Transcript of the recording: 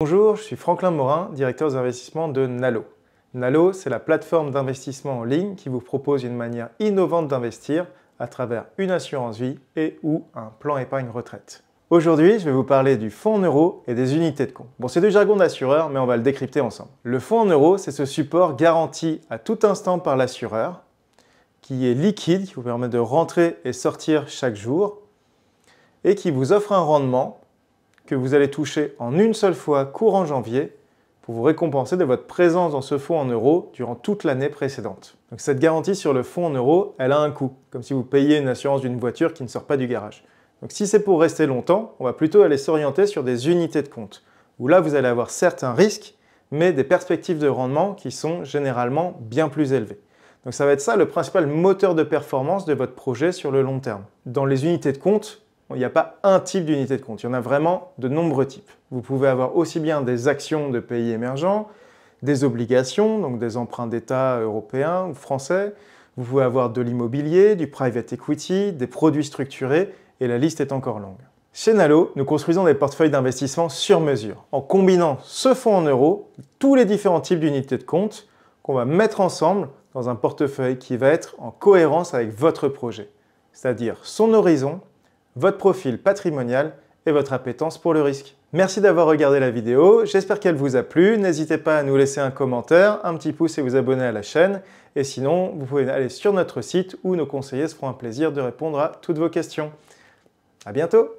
Bonjour, je suis Franklin Morin, directeur d'investissement de Nalo. Nalo, c'est la plateforme d'investissement en ligne qui vous propose une manière innovante d'investir à travers une assurance vie et ou un plan épargne retraite. Aujourd'hui, je vais vous parler du fonds en euros et des unités de compte. Bon, c'est du jargon d'assureur, mais on va le décrypter ensemble. Le fonds en euros, c'est ce support garanti à tout instant par l'assureur, qui est liquide, qui vous permet de rentrer et sortir chaque jour, et qui vous offre un rendement que vous allez toucher en une seule fois courant janvier pour vous récompenser de votre présence dans ce fonds en euros durant toute l'année précédente. Donc cette garantie sur le fonds en euros, elle a un coût, comme si vous payiez une assurance d'une voiture qui ne sort pas du garage. Donc si c'est pour rester longtemps, on va plutôt aller s'orienter sur des unités de compte, où là vous allez avoir certains risques, mais des perspectives de rendement qui sont généralement bien plus élevées. Donc ça va être ça le principal moteur de performance de votre projet sur le long terme. Dans les unités de compte, il n'y a pas un type d'unité de compte, il y en a vraiment de nombreux types. Vous pouvez avoir aussi bien des actions de pays émergents, des obligations, donc des emprunts d'État européens ou français, vous pouvez avoir de l'immobilier, du private equity, des produits structurés, et la liste est encore longue. Chez Nalo, nous construisons des portefeuilles d'investissement sur mesure, en combinant ce fonds en euros, tous les différents types d'unités de compte, qu'on va mettre ensemble dans un portefeuille qui va être en cohérence avec votre projet, c'est-à-dire son horizon, votre profil patrimonial et votre appétence pour le risque. Merci d'avoir regardé la vidéo, j'espère qu'elle vous a plu. N'hésitez pas à nous laisser un commentaire, un petit pouce et vous abonner à la chaîne. Et sinon, vous pouvez aller sur notre site où nos conseillers se feront un plaisir de répondre à toutes vos questions. À bientôt